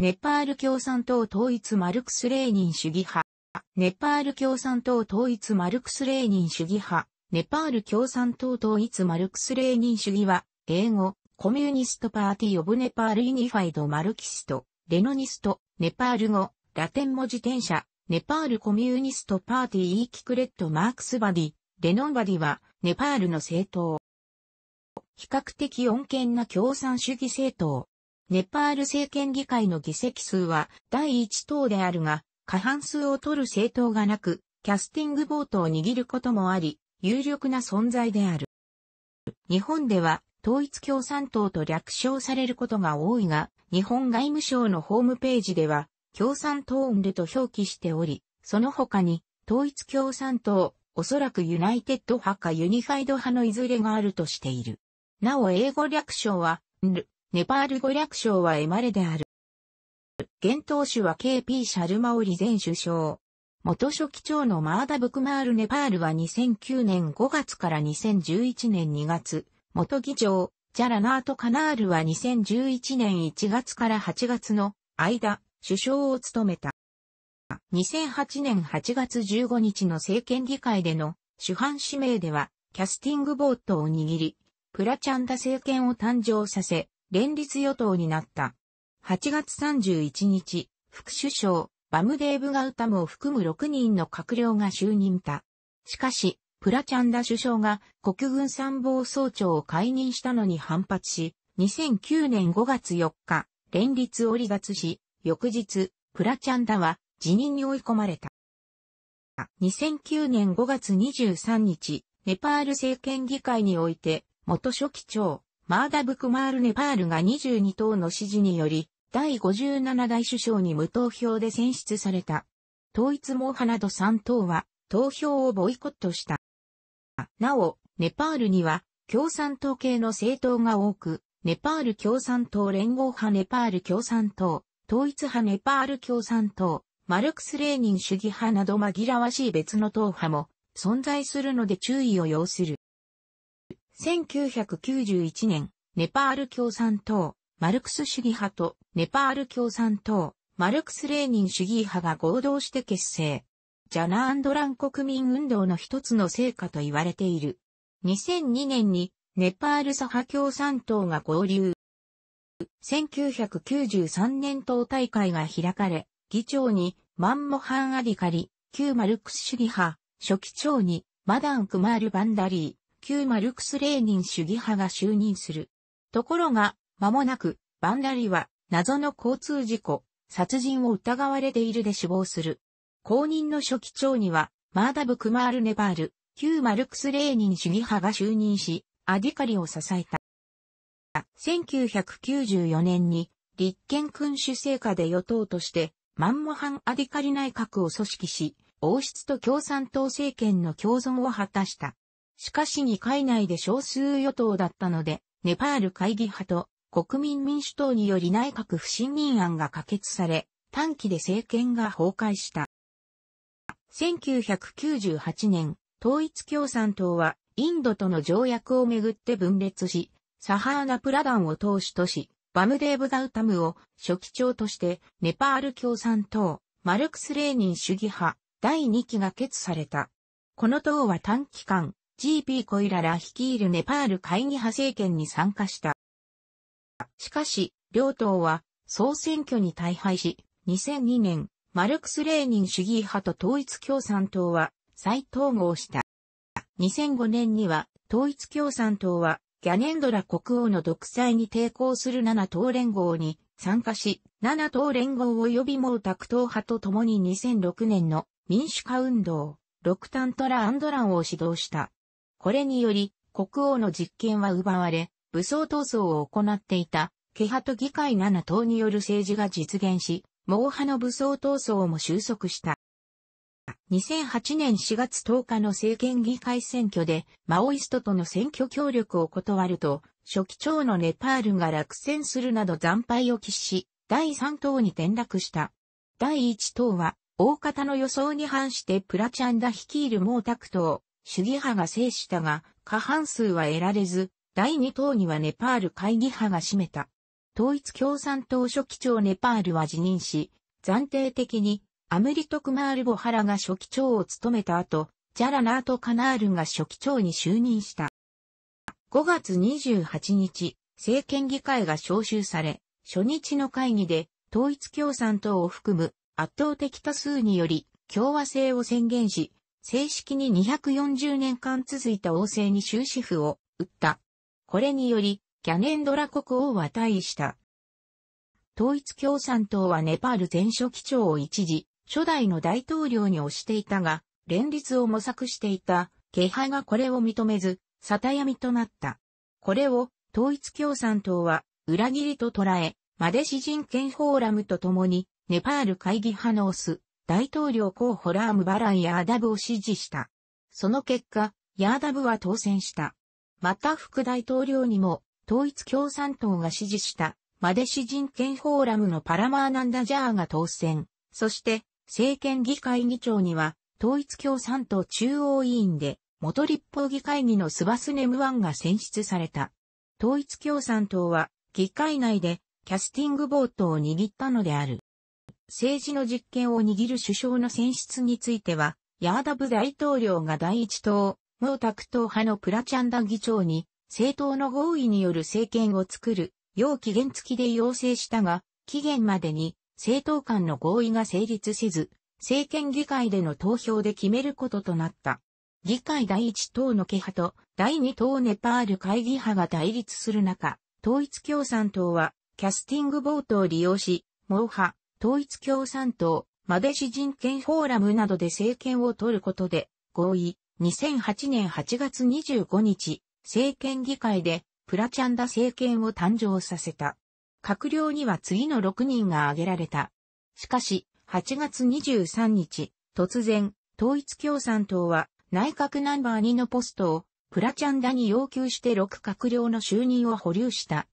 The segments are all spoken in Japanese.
ネパール共産党統一マルクス・レーニン主義派。ネパール共産党統一マルクス・レーニン主義派。ネパール共産党統一マルクス・レーニン主義は、英語、コミュニストパーティー・オブ・ネパール・ユニファイド・マルキスト、レノニスト、ネパール語、ラテン文字転写、ネパールコミュニストパーティー・イーキクレット・マークスバディ、レノンバディは、ネパールの政党。比較的穏健な共産主義政党。ネパール政権議会の議席数は第一党であるが、過半数を取る政党がなく、キャスティングボートを握ることもあり、有力な存在である。日本では統一共産党と略称されることが多いが、日本外務省のホームページでは、共産党運でと表記しており、その他に、統一共産党、おそらくユナイテッド派かユニファイド派のいずれがあるとしている。なお英語略称は、ルネパール語略称はエマレである。現党首は KP シャルマオリ前首相。元書記長のマーダ・ブクマール・ネパールは2009年5月から2011年2月、元議長、ジャラナート・カナールは2011年1月から8月の間、首相を務めた。2008年8月15日の政権議会での主犯指名では、キャスティングボートを握り、プラチャンダ政権を誕生させ、連立与党になった。8月31日、副首相、バムデーブ・ガウタムを含む6人の閣僚が就任た。しかし、プラチャンダ首相が国軍参謀総長を解任したのに反発し、2009年5月4日、連立を離脱し、翌日、プラチャンダは辞任に追い込まれた。2009年5月23日、ネパール政権議会において、元書記長、マーダブクマールネパールが22党の支持により、第57代首相に無投票で選出された。統一モーハなど3党は投票をボイコットした。なお、ネパールには共産党系の政党が多く、ネパール共産党連合派ネパール共産党、統一派ネパール共産党、マルクス・レーニン主義派など紛らわしい別の党派も存在するので注意を要する。1991年、ネパール共産党、マルクス主義派とネパール共産党、マルクス・レーニン主義派が合同して結成。ジャナーラン国民運動の一つの成果と言われている。2002年にネパール左派共産党が合流。1993年党大会が開かれ、議長にマンモハン・アディカリ、旧マルクス主義派、初期長にマダン・クマール・バンダリー、旧マルクス・レーニン主義派が就任する。ところが、間もなく、バンダリは、謎の交通事故、殺人を疑われているで死亡する。公認の初期長には、マーダブ・クマール・ネバール、旧マルクス・レーニン主義派が就任し、アディカリを支えた。1994年に、立憲君主制下で与党として、マンモハン・アディカリ内閣を組織し、王室と共産党政権の共存を果たした。しかし議会内で少数与党だったので、ネパール会議派と国民民主党により内閣不信任案が可決され、短期で政権が崩壊した。1998年、統一共産党はインドとの条約をめぐって分裂し、サハーナプラダンを党首とし、バムデーブ・ガウタムを書記長としてネパール共産党、マルクス・レーニン主義派第2期が決された。この党は短期間、GP コイララ率いるネパール会議派政権に参加した。しかし、両党は総選挙に大敗し、2002年、マルクス・レーニン主義派と統一共産党は再統合した。2005年には統一共産党はギャネンドラ国王の独裁に抵抗する7党連合に参加し、7党連合及び毛沢東派と共に2006年の民主化運動、六タントラ・アンドランを指導した。これにより、国王の実権は奪われ、武装闘争を行っていた、ケハと議会7党による政治が実現し、猛派の武装闘争も収束した。2008年4月10日の政権議会選挙で、マオイストとの選挙協力を断ると、初期長のネパールが落選するなど惨敗を喫し、第3党に転落した。第1党は、大方の予想に反してプラチャンダ率いる毛沢東、主義派が制したが、過半数は得られず、第2党にはネパール会議派が占めた。統一共産党書記長ネパールは辞任し、暫定的にアムリトクマール・ボハラが書記長を務めた後、ジャラナート・カナールが書記長に就任した。5月28日、政権議会が招集され、初日の会議で統一共産党を含む圧倒的多数により共和制を宣言し、正式に240年間続いた王政に終止符を打った。これにより、キャネンドラ国王は退位した。統一共産党はネパール前書記長を一時、初代の大統領に推していたが、連立を模索していた、気配がこれを認めず、沙闇となった。これを、統一共産党は、裏切りと捉え、マデシ人権フォーラムと共に、ネパール会議派のオス、大統領候補ラームバラン・ヤーダブを支持した。その結果、ヤーダブは当選した。また副大統領にも、統一共産党が支持した、マデシ人権フォーラムのパラマーナンダジャーが当選。そして、政権議会議長には、統一共産党中央委員で、元立法議会議のスバスネムワンが選出された。統一共産党は、議会内で、キャスティングボートを握ったのである。政治の実権を握る首相の選出については、ヤーダブ大統領が第一党、毛沢東派のプラチャンダ議長に、政党の合意による政権を作る、要期限付きで要請したが、期限までに政党間の合意が成立せず、政権議会での投票で決めることとなった。議会第一党のケ派と第二党ネパール会議派が対立する中、統一共産党はキャスティングボートを利用し、毛派、統一共産党、マデシ人権フォーラムなどで政権を取ることで合意、2008年8月25日、政権議会でプラチャンダ政権を誕生させた。閣僚には次の6人が挙げられた。しかし、8月23日、突然、統一共産党は内閣ナンバー2のポストをプラチャンダに要求して6閣僚の就任を保留した。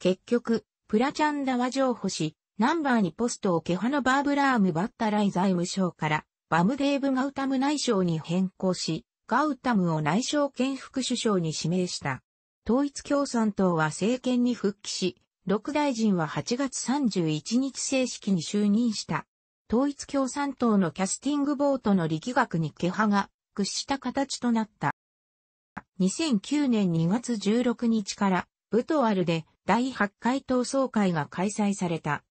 結局、プラチャンダは譲歩し、ナンバーにポストをケハのバーブラームバッタライ財務省からバムデーブ・ガウタム内相に変更し、ガウタムを内相兼副首相に指名した。統一共産党は政権に復帰し、六大臣は8月31日正式に就任した。統一共産党のキャスティングボートの力学にケハが屈した形となった。2009年2月16日から、ブトワルで第8回闘争会が開催された。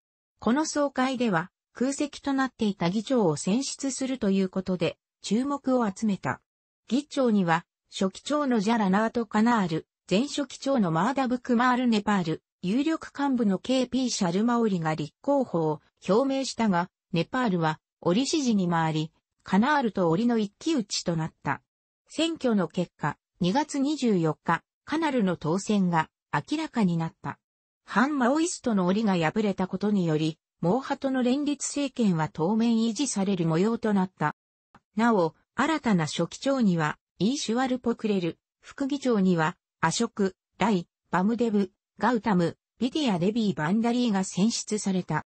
この総会では空席となっていた議長を選出するということで注目を集めた。議長には初期長のジャラナート・カナール、前初期長のマーダブ・クマール・ネパール、有力幹部の KP シャルマオリが立候補を表明したが、ネパールは折支持に回り、カナールと折の一騎打ちとなった。選挙の結果、2月24日、カナルの当選が明らかになった。反マオイストの檻が破れたことにより、毛派との連立政権は当面維持される模様となった。なお、新たな書記長には、イーシュワルポクレル、副議長には、アショク、ライ、バムデブ、ガウタム、ビディア・デビー・バンダリーが選出された。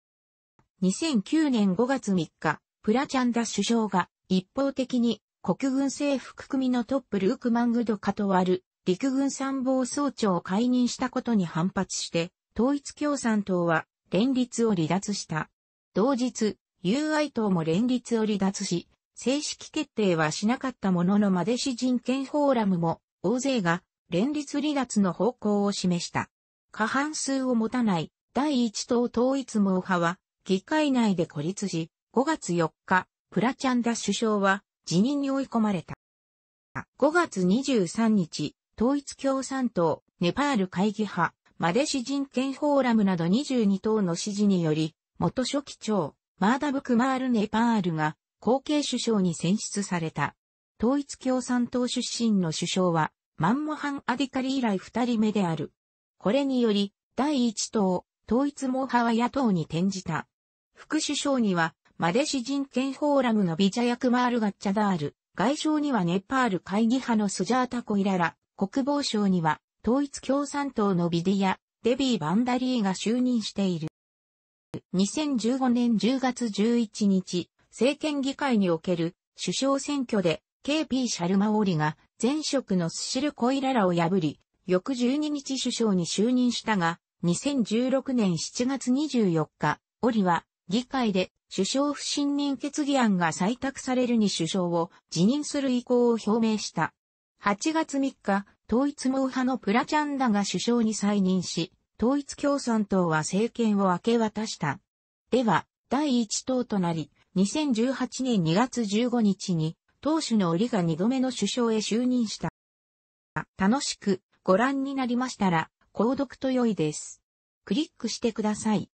2009年5月3日、プラチャンダ首相が一方的に国軍政府組のトップルーク・マングド・カトワル、陸軍参謀総長を解任したことに反発して、統一共産党は連立を離脱した。同日、UI 党も連立を離脱し、正式決定はしなかったもののまでし人権フォーラムも大勢が連立離脱の方向を示した。過半数を持たない第一党統一網派は議会内で孤立し、5月4日、プラチャンダ首相は辞任に追い込まれた。5月23日、統一共産党、ネパール会議派、マデシ人権フォーラムなど22党の支持により、元書記長、マーダブクマール・ネパールが後継首相に選出された。統一共産党出身の首相は、マンモハン・アディカリ以来二人目である。これにより、第一党、統一モハは野党に転じた。副首相には、マデシ人権フォーラムのビジャヤクマール・ガッチャダール、外相にはネパール会議派のスジャータ・コイララ、国防省には統一共産党のビディア、デビー・バンダリーが就任している。2015年10月11日、政権議会における首相選挙で KP シャルマオリが前職のスシル・コイララを破り、翌12日首相に就任したが、2016年7月24日、オリは議会で首相不信任決議案が採択されるに首相を辞任する意向を表明した。8月3日、統一毛派のプラチャンダが首相に再任し、統一共産党は政権を明け渡した。では、第一党となり、2018年2月15日に、党首の折が2度目の首相へ就任した。楽しくご覧になりましたら、購読と良いです。クリックしてください。